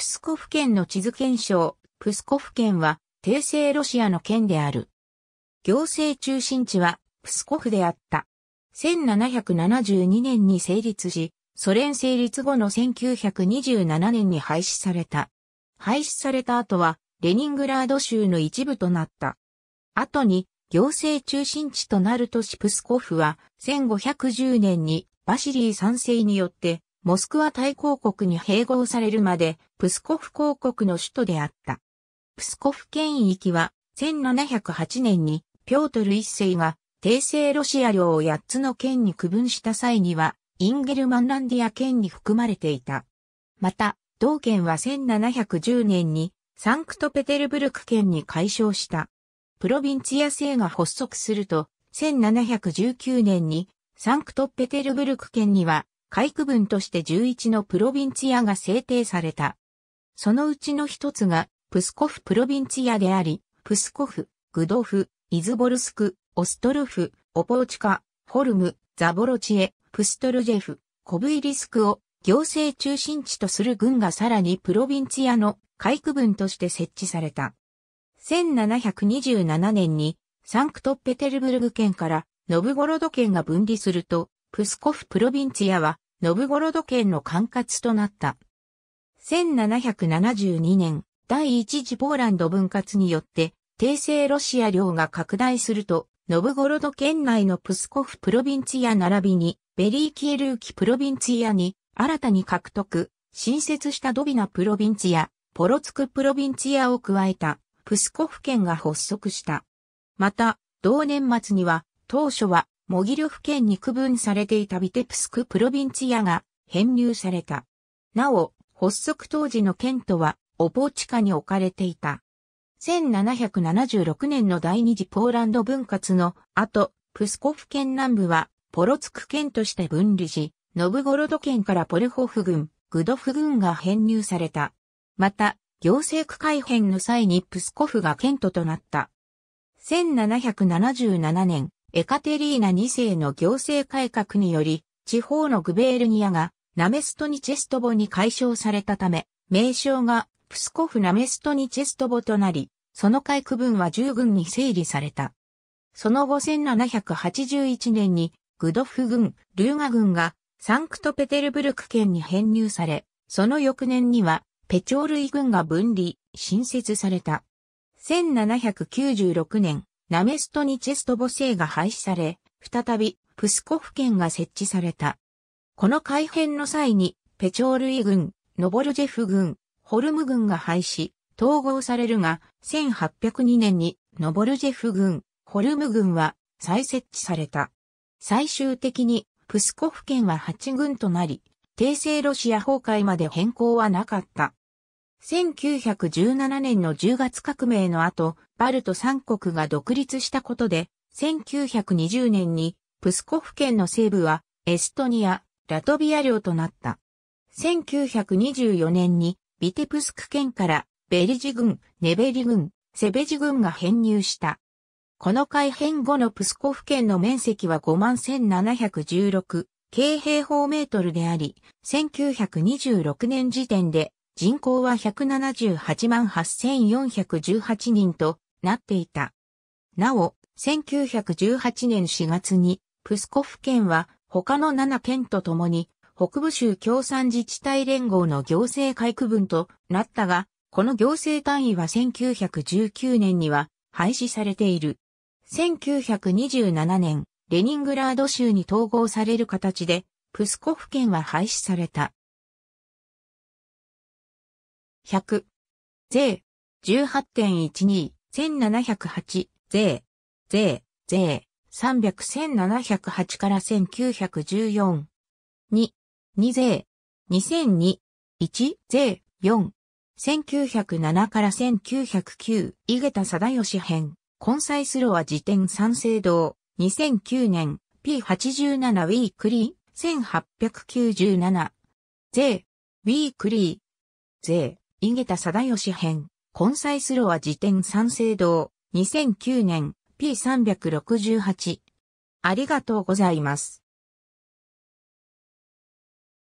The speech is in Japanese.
プスコフ県の地図検証、プスコフ県は、帝政ロシアの県である。行政中心地は、プスコフであった。1772年に成立し、ソ連成立後の1927年に廃止された。廃止された後は、レニングラード州の一部となった。後に、行政中心地となる都市プスコフは、1510年にバシリー三世によってモスクワ大公国に併合されるまで、プスコフ公国の首都であった。プスコフ県域は、1708年に、ピョートル一世が、帝政ロシア領を8つの県に区分した際には、インゲルマンランディア県に含まれていた。また、同県は1710年に、サンクトペテルブルク県に解消した。プロビンツィア制が発足すると、1719年に、サンクトペテルブルク県には、海区分として11のプロビンツィアが制定された。そのうちの一つが、プスコフプロビンツィアであり、プスコフ、グドフ、イズボルスク、オストルフ、オポーチカ、ホルム、ザボロチエ、プストルジェフ、コブイリスクを行政中心地とする軍がさらにプロビンツィアの海区分として設置された。1727年にサンクトペテルブルグ県からノブゴロド県が分離すると、プスコフプロビンツィアはノブゴロド県の管轄となった。1772年、第一次ポーランド分割によって、帝政ロシア領が拡大すると、ノブゴロド県内のプスコフプロビンツィア並びに、ベリーキエルーキプロビンツィアに、新たに獲得、新設したドビナプロビンツィア、ポロツクプロビンツィアを加えた、プスコフ県が発足した。また、同年末には、当初はモギリョフ県に区分されていたビテプスクプロビンチアが編入された。なお、発足当時の県とはオポーチカに置かれていた。1776年の第二次ポーランド分割の後、プスコフ県南部はポロツク県として分離し、ノブゴロド県からポルホフ郡、グドフ郡が編入された。また、行政区改編の際にプスコフが県都となった。1777年、エカテリーナ2世の行政改革により、地方のグベールニアがナメストニチェストボに解消されたため、名称がプスコフナメストニチェストボとなり、その海区分は従軍に整理された。その後1781年にグドフ軍、ルーガ軍がサンクトペテルブルク県に編入され、その翌年にはペチョールイ軍が分離、新設された。1796年、ナメストニチェスト母性が廃止され、再びプスコフ県が設置された。この改変の際に、ペチョールイ軍、ノボルジェフ軍、ホルム軍が廃止、統合されるが、1802年にノボルジェフ軍、ホルム軍は再設置された。最終的にプスコフ県は8軍となり、帝政ロシア崩壊まで変更はなかった。1917年の10月革命の後、バルト三国が独立したことで、1920年にプスコフ県の西部はエストニア、ラトビア領となった。1924年にビテプスク県からベリジ軍、ネベリ軍、セベジ軍が編入した。この改編後のプスコフ県の面積は51,716、軽平方メートルであり、1926年時点で人口は178万8418人となっていた。なお、1918年4月に、プスコフ県は他の7県とともに、北部州共産自治体連合の行政改区分となったが、この行政単位は1919年には廃止されている。1927年、レニングラード州に統合される形で、プスコフ県は廃止された。100。税。18.12。1708。税。税。税。300.1708から1914。2。2税。2002。1税。4。1907から1909。井桁貞義編。根菜スロア辞典三聖堂。2009年。P87 ウィークリー。1897。税。ウィークリー。税。井桁貞義編、根菜スロア辞典三省堂、2009年、P368。ありがとうございます。